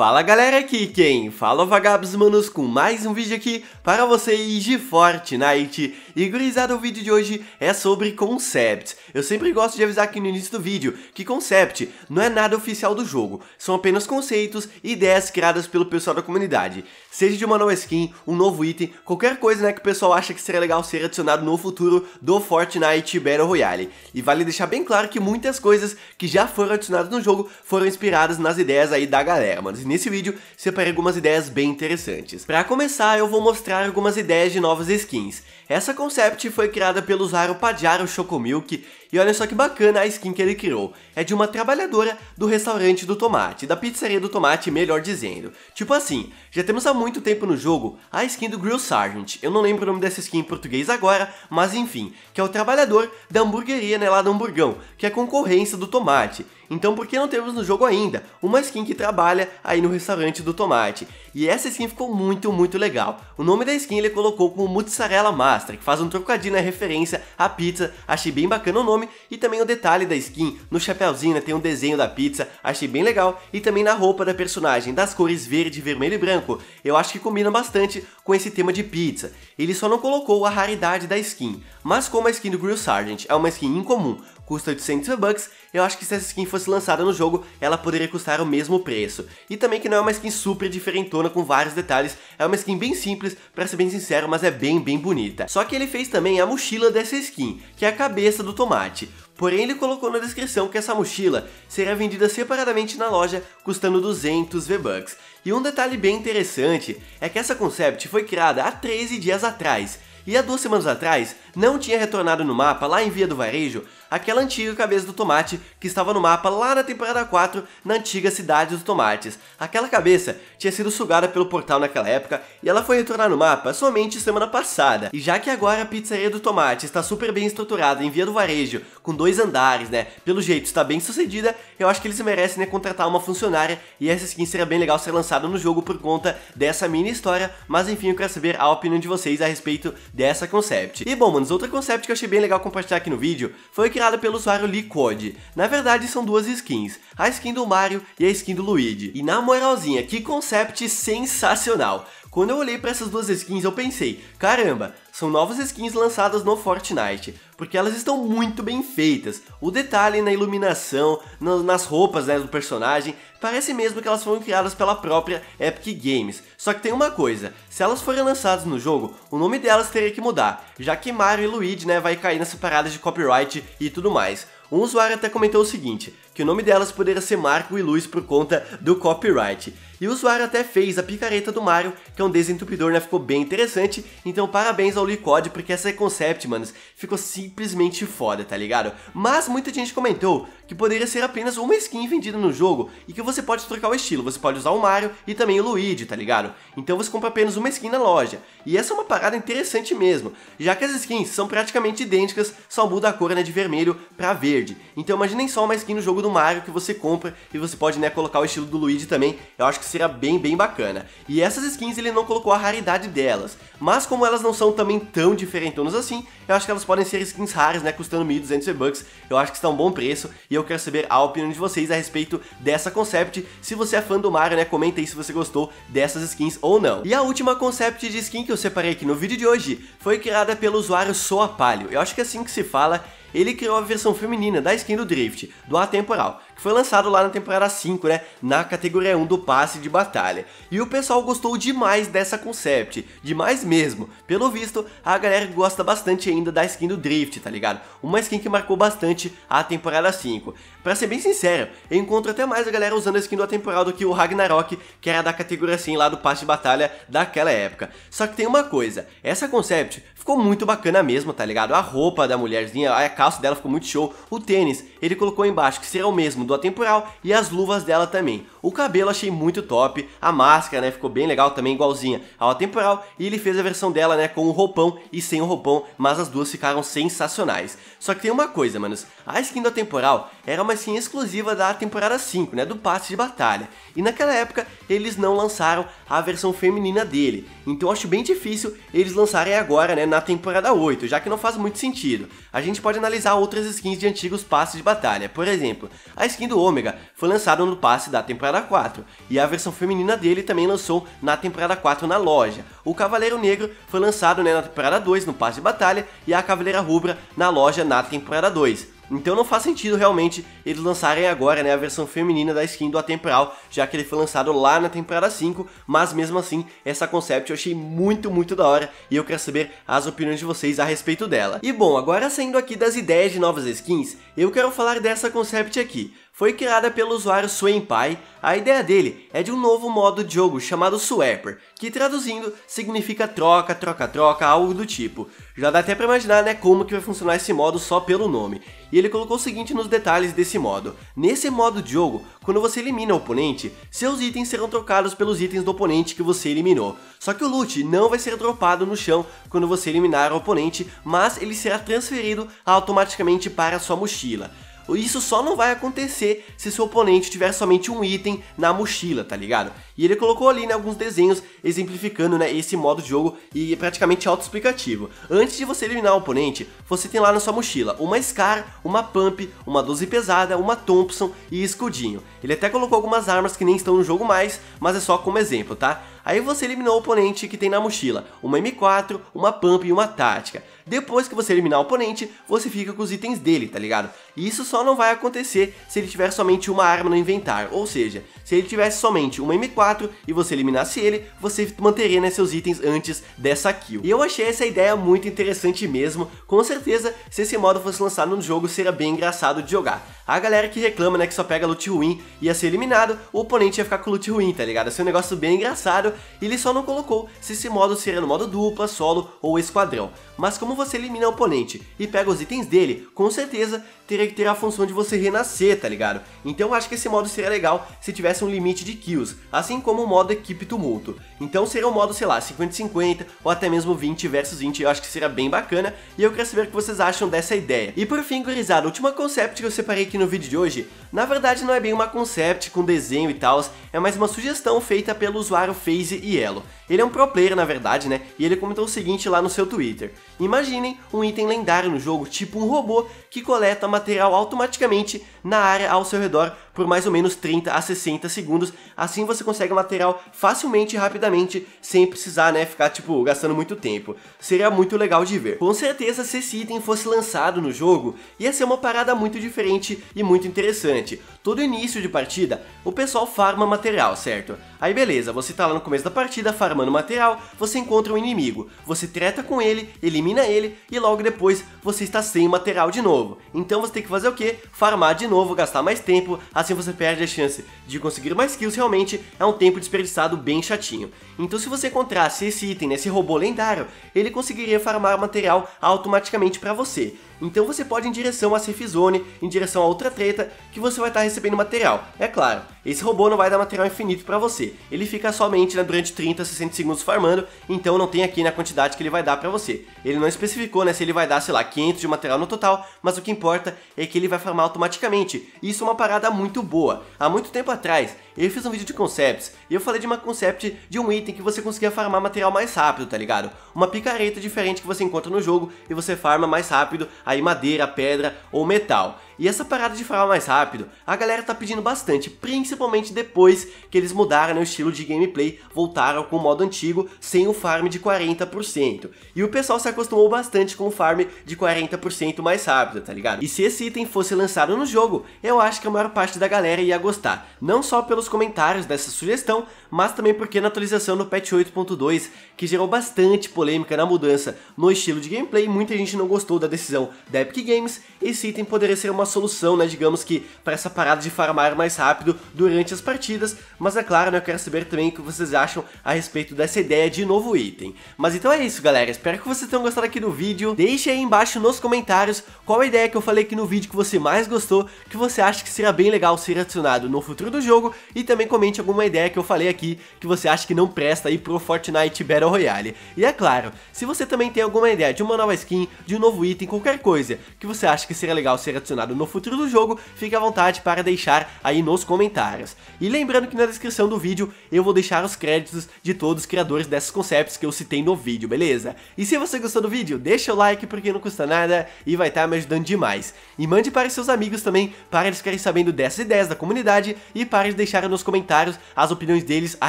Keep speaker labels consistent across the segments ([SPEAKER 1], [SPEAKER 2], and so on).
[SPEAKER 1] Fala galera aqui, quem fala é vagabos manos com mais um vídeo aqui para vocês de Fortnite E gurizada, o vídeo de hoje é sobre Concept Eu sempre gosto de avisar aqui no início do vídeo que Concept não é nada oficial do jogo São apenas conceitos e ideias criadas pelo pessoal da comunidade Seja de uma nova skin, um novo item, qualquer coisa né, que o pessoal acha que seria legal ser adicionado no futuro do Fortnite Battle Royale E vale deixar bem claro que muitas coisas que já foram adicionadas no jogo foram inspiradas nas ideias aí da galera, mano nesse vídeo separei algumas ideias bem interessantes. Para começar, eu vou mostrar algumas ideias de novas skins. Essa concept foi criada pelo usuário Padiaro Chocomilk e olha só que bacana a skin que ele criou. É de uma trabalhadora do restaurante do tomate, da pizzaria do tomate, melhor dizendo. Tipo assim, já temos há muito tempo no jogo a skin do Grill Sargent. Eu não lembro o nome dessa skin em português agora, mas enfim, que é o trabalhador da hamburgueria, né, lá do Hamburgão, que é a concorrência do tomate. Então por que não temos no jogo ainda uma skin que trabalha aí no restaurante do tomate? E essa skin ficou muito, muito legal. O nome da skin ele colocou como Mozzarella Massa que faz um trocadinho na referência à pizza, achei bem bacana o nome, e também o detalhe da skin, no chapéuzinho né, tem um desenho da pizza, achei bem legal, e também na roupa da personagem, das cores verde, vermelho e branco, eu acho que combina bastante com esse tema de pizza. Ele só não colocou a raridade da skin, mas como a skin do Grill Sargent é uma skin incomum, custa 800 V-Bucks, eu acho que se essa skin fosse lançada no jogo, ela poderia custar o mesmo preço. E também que não é uma skin super diferentona com vários detalhes, é uma skin bem simples, pra ser bem sincero, mas é bem, bem bonita. Só que ele fez também a mochila dessa skin, que é a cabeça do tomate. Porém, ele colocou na descrição que essa mochila será vendida separadamente na loja, custando 200 V-Bucks. E um detalhe bem interessante é que essa concept foi criada há 13 dias atrás, e há duas semanas atrás não tinha retornado no mapa lá em Via do Varejo aquela antiga cabeça do tomate que estava no mapa lá na temporada 4 na antiga Cidade dos Tomates. Aquela cabeça tinha sido sugada pelo portal naquela época e ela foi retornar no mapa somente semana passada. E já que agora a pizzaria do tomate está super bem estruturada em Via do Varejo, com dois andares, né? Pelo jeito está bem sucedida, eu acho que eles merecem né, contratar uma funcionária e essa skin seria bem legal ser lançada no jogo por conta dessa mini história, mas enfim, eu quero saber a opinião de vocês a respeito dessa concept. E bom, Outra outro que eu achei bem legal compartilhar aqui no vídeo, foi criado pelo usuário Lee Code. Na verdade, são duas skins, a skin do Mario e a skin do Luigi. E na moralzinha, que concept sensacional! Quando eu olhei para essas duas skins, eu pensei, caramba, são novas skins lançadas no Fortnite, porque elas estão muito bem feitas. O detalhe na iluminação, nas roupas né, do personagem, parece mesmo que elas foram criadas pela própria Epic Games. Só que tem uma coisa, se elas forem lançadas no jogo, o nome delas teria que mudar, já que Mario e Luigi, né, vai cair nessa parada de copyright e tudo mais. Um usuário até comentou o seguinte, que o nome delas poderia ser Marco e Luz por conta do copyright. E o usuário até fez a picareta do Mario, que é um desentupidor, né? Ficou bem interessante. Então parabéns ao Licode, porque essa concept, manos, ficou simplesmente foda, tá ligado? Mas muita gente comentou que poderia ser apenas uma skin vendida no jogo e que você pode trocar o estilo. Você pode usar o Mario e também o Luigi, tá ligado? Então você compra apenas uma skin na loja. E essa é uma parada interessante mesmo, já que as skins são praticamente idênticas, só muda a cor né, de vermelho pra verde verde. Então imaginem só uma skin no jogo do Mario que você compra e você pode né, colocar o estilo do Luigi também, eu acho que seria bem, bem bacana. E essas skins ele não colocou a raridade delas, mas como elas não são também tão diferentonas assim, eu acho que elas podem ser skins raras, né, custando 1.200 V-Bucks, eu acho que está um bom preço e eu quero saber a opinião de vocês a respeito dessa concept. Se você é fã do Mario, né, comenta aí se você gostou dessas skins ou não. E a última concept de skin que eu separei aqui no vídeo de hoje foi criada pelo usuário Soapalho, eu acho que é assim que se fala, ele criou a versão feminina da skin do Drift, do Atemporal, que foi lançado lá na temporada 5, né, na categoria 1 do passe de batalha. E o pessoal gostou demais dessa concept, demais mesmo. Pelo visto, a galera gosta bastante ainda da skin do Drift, tá ligado? Uma skin que marcou bastante a temporada 5. Pra ser bem sincero, eu encontro até mais a galera usando a skin do temporada do que o Ragnarok, que era da categoria 100 lá do passe de batalha daquela época. Só que tem uma coisa, essa concept ficou muito bacana mesmo, tá ligado? A roupa da mulherzinha, a calça dela ficou muito show, o tênis, ele colocou embaixo que será o mesmo mundo atemporal e as luvas dela também. O cabelo achei muito top, a máscara, né, ficou bem legal também, igualzinha ao atemporal, e ele fez a versão dela, né, com o roupão e sem o roupão, mas as duas ficaram sensacionais. Só que tem uma coisa, manos, a skin do atemporal era uma skin exclusiva da temporada 5, né, do passe de batalha, e naquela época eles não lançaram a versão feminina dele, então acho bem difícil eles lançarem agora, né, na temporada 8, já que não faz muito sentido. A gente pode analisar outras skins de antigos passes de batalha, por exemplo, a skin skin do Ômega foi lançado no passe da temporada 4, e a versão feminina dele também lançou na temporada 4 na loja. O Cavaleiro Negro foi lançado né, na temporada 2 no passe de batalha, e a Cavaleira Rubra na loja na temporada 2. Então não faz sentido realmente eles lançarem agora né, a versão feminina da skin do Atemporal, já que ele foi lançado lá na temporada 5, mas mesmo assim, essa concept eu achei muito, muito da hora e eu quero saber as opiniões de vocês a respeito dela. E bom, agora saindo aqui das ideias de novas skins, eu quero falar dessa concept aqui foi criada pelo usuário Swenpai. A ideia dele é de um novo modo de jogo chamado Swapper, que traduzindo significa troca, troca, troca, algo do tipo. Já dá até pra imaginar né, como que vai funcionar esse modo só pelo nome. E ele colocou o seguinte nos detalhes desse modo. Nesse modo de jogo, quando você elimina o oponente, seus itens serão trocados pelos itens do oponente que você eliminou. Só que o loot não vai ser dropado no chão quando você eliminar o oponente, mas ele será transferido automaticamente para sua mochila. Isso só não vai acontecer se seu oponente tiver somente um item na mochila, tá ligado? E ele colocou ali né, alguns desenhos exemplificando né, esse modo de jogo e praticamente é praticamente autoexplicativo. Antes de você eliminar o oponente, você tem lá na sua mochila uma Scar, uma Pump, uma 12 pesada, uma Thompson e escudinho. Ele até colocou algumas armas que nem estão no jogo mais, mas é só como exemplo, tá? Aí você eliminou o oponente que tem na mochila uma M4, uma Pump e uma Tática. Depois que você eliminar o oponente, você fica com os itens dele, tá ligado? E isso só não vai acontecer se ele tiver somente uma arma no inventário, ou seja, se ele tivesse somente uma M4 4 e você eliminasse ele, você manteria né, seus itens antes dessa kill. E eu achei essa ideia muito interessante mesmo, com certeza se esse modo fosse lançado no jogo seria bem engraçado de jogar. A galera que reclama né, que só pega loot ruim ia ser eliminado, o oponente ia ficar com loot ruim, tá ligado? Ia um negócio bem engraçado, e ele só não colocou se esse modo seria no modo dupla, solo ou esquadrão. Mas como você elimina o oponente e pega os itens dele, com certeza teria que ter a função de você renascer, tá ligado? Então eu acho que esse modo seria legal se tivesse um limite de kills, assim como o modo equipe tumulto. Então seria um modo, sei lá, 50-50 ou até mesmo 20 versus 20, eu acho que seria bem bacana e eu quero saber o que vocês acham dessa ideia. E por fim, gurizada, a última concept que eu separei aqui no vídeo de hoje, na verdade não é bem uma concept com desenho e tal, é mais uma sugestão feita pelo usuário Phase Yellow. Ele é um pro player na verdade, né, e ele comentou o seguinte lá no seu Twitter. Imaginem um item lendário no jogo, tipo um robô, que coleta material automaticamente na área ao seu redor por mais ou menos 30 a 60 segundos. Assim você consegue material facilmente e rapidamente, sem precisar, né, ficar, tipo, gastando muito tempo. Seria muito legal de ver. Com certeza, se esse item fosse lançado no jogo, ia ser uma parada muito diferente e muito interessante. Todo início de partida, o pessoal farma material, certo? Aí beleza, você tá lá no começo da partida farmando material, você encontra um inimigo, você treta com ele, elimina ele e logo depois você está sem material de novo. Então você tem que fazer o que? Farmar de novo, gastar mais tempo, assim você perde a chance de conseguir mais kills, realmente é um tempo desperdiçado bem chatinho. Então se você encontrasse esse item, né, esse robô lendário, ele conseguiria farmar material automaticamente para você. Então você pode ir em direção à safe zone, em direção a outra treta, que você vai estar tá recebendo material. É claro, esse robô não vai dar material infinito para você, ele fica somente né, durante 30 a 60 segundos farmando, então não tem aqui na né, quantidade que ele vai dar para você. Ele não especificou né, se ele vai dar, sei lá, 500 de material no total, mas o que importa é que ele vai farmar automaticamente. Isso é uma parada muito boa. Há muito tempo atrás, eu fiz um vídeo de concepts e eu falei de uma concept de um item que você conseguia farmar material mais rápido, tá ligado? Uma picareta diferente que você encontra no jogo e você farma mais rápido aí madeira, pedra ou metal. E essa parada de falar mais rápido, a galera tá pedindo bastante, principalmente depois que eles mudaram né, o estilo de gameplay, voltaram com o modo antigo, sem o farm de 40%. E o pessoal se acostumou bastante com o farm de 40% mais rápido, tá ligado? E se esse item fosse lançado no jogo, eu acho que a maior parte da galera ia gostar, não só pelos comentários dessa sugestão, mas também porque na atualização do patch 8.2, que gerou bastante polêmica na mudança no estilo de gameplay, muita gente não gostou da decisão da Epic Games, esse item poderia ser uma solução, né, digamos que, para essa parada de farmar mais rápido durante as partidas, mas é claro, né, eu quero saber também o que vocês acham a respeito dessa ideia de novo item. Mas então é isso, galera, espero que vocês tenham gostado aqui do vídeo, deixe aí embaixo nos comentários qual a ideia que eu falei aqui no vídeo que você mais gostou, que você acha que seria bem legal ser adicionado no futuro do jogo, e também comente alguma ideia que eu falei aqui que você acha que não presta aí pro Fortnite Battle Royale. E é claro, se você também tem alguma ideia de uma nova skin, de um novo item, qualquer coisa que você acha que seria legal ser adicionado no futuro do jogo, fique à vontade para deixar aí nos comentários. E lembrando que na descrição do vídeo eu vou deixar os créditos de todos os criadores desses conceitos que eu citei no vídeo, beleza? E se você gostou do vídeo, deixa o like porque não custa nada e vai estar tá me ajudando demais. E mande para seus amigos também, para eles ficarem sabendo dessas ideias da comunidade e para eles deixarem nos comentários as opiniões deles a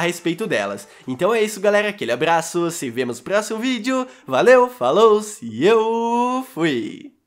[SPEAKER 1] respeito delas. Então é isso galera, aquele abraço, se vemos no próximo vídeo, valeu, falou e eu fui!